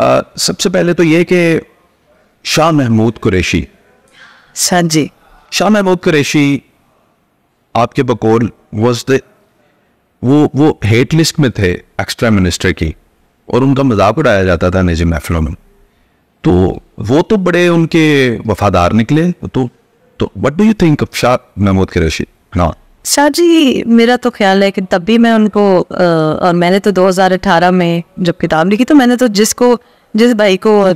सबसे पहले तो ये कि शाह महमूद कुरैशी सर हाँ जी शाह महमूद कुरैशी आपके बकौल वॉज द वो वो हेट लिस्ट में थे एक्स्ट्रा मिनिस्टर की और उनका मजाक उड़ाया जाता था निजी महफिलों में तो वो तो बड़े उनके वफादार निकले तो तो what do you think of Shah Mahmood Qureshi ना हाँ। शाह जी मेरा तो ख्याल है कि तब भी मैं उनको आ, और मैंने तो 2018 में जब किताब लिखी तो मैंने तो जिसको जिस भाई को आ,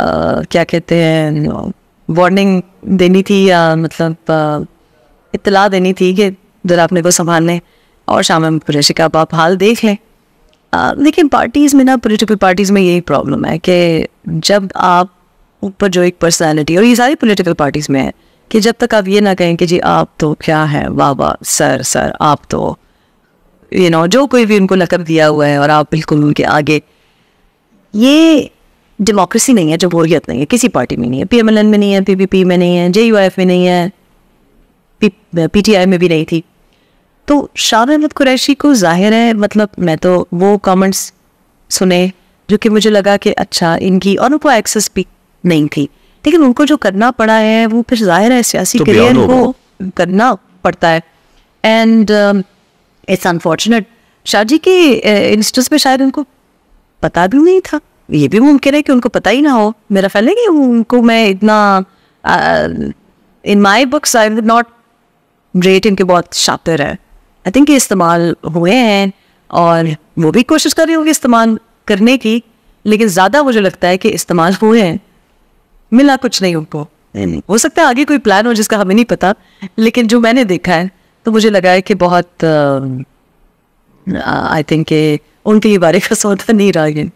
आ, क्या कहते हैं वार्निंग देनी थी या मतलब इतला देनी थी कि ज़रा अपने को संभालने और शाम कुरैशी का आप हाल देख लें लेकिन पार्टीज़ में ना पॉलिटिकल पार्टीज़ में यही प्रॉब्लम है कि जब आप ऊपर जो एक पर्सनालिटी और ये सारी पॉलिटिकल पार्टीज़ में है कि जब तक आप ये ना कहें कि जी आप तो क्या है बाबा सर सर आप तो यू नो जो कोई भी उनको लकब दिया हुआ है और आप बिल्कुल उनके आगे ये डेमोक्रेसी नहीं है जमहूरियत नहीं है किसी पार्टी में नहीं है पीएमएलएन में नहीं है पीपीपी में नहीं है जेयूआईएफ में नहीं है पीटीआई में भी नहीं थी तो शाह अहमद कुरैशी को जाहिर है मतलब मैं तो वो कमेंट्स सुने जो कि मुझे लगा कि अच्छा इनकी और उनको एक्सेस भी नहीं थी लेकिन उनको जो करना पड़ा है वो फिर जाहिर है सियासी तो करियर को करना पड़ता है एंड इट्स अनफॉर्चुनेट शाहजी के इंस्टेंस में शायद उनको पता भी नहीं था ये भी मुमकिन है कि उनको पता ही ना हो मेरा ख्याल है कि उनको मैं इतना in my books I would not rate इनके बहुत शातिर है आई थिंक ये इस्तेमाल हुए हैं और वो भी कोशिश कर रही होंगी इस्तेमाल करने की लेकिन ज़्यादा मुझे लगता है कि इस्तेमाल हुए हैं मिला कुछ नहीं उनको हो सकता है आगे कोई प्लान हो जिसका हमें नहीं पता लेकिन जो मैंने देखा है तो मुझे लगा है कि बहुत आई थिंक उनके बारे का सौदा नहीं रहा ये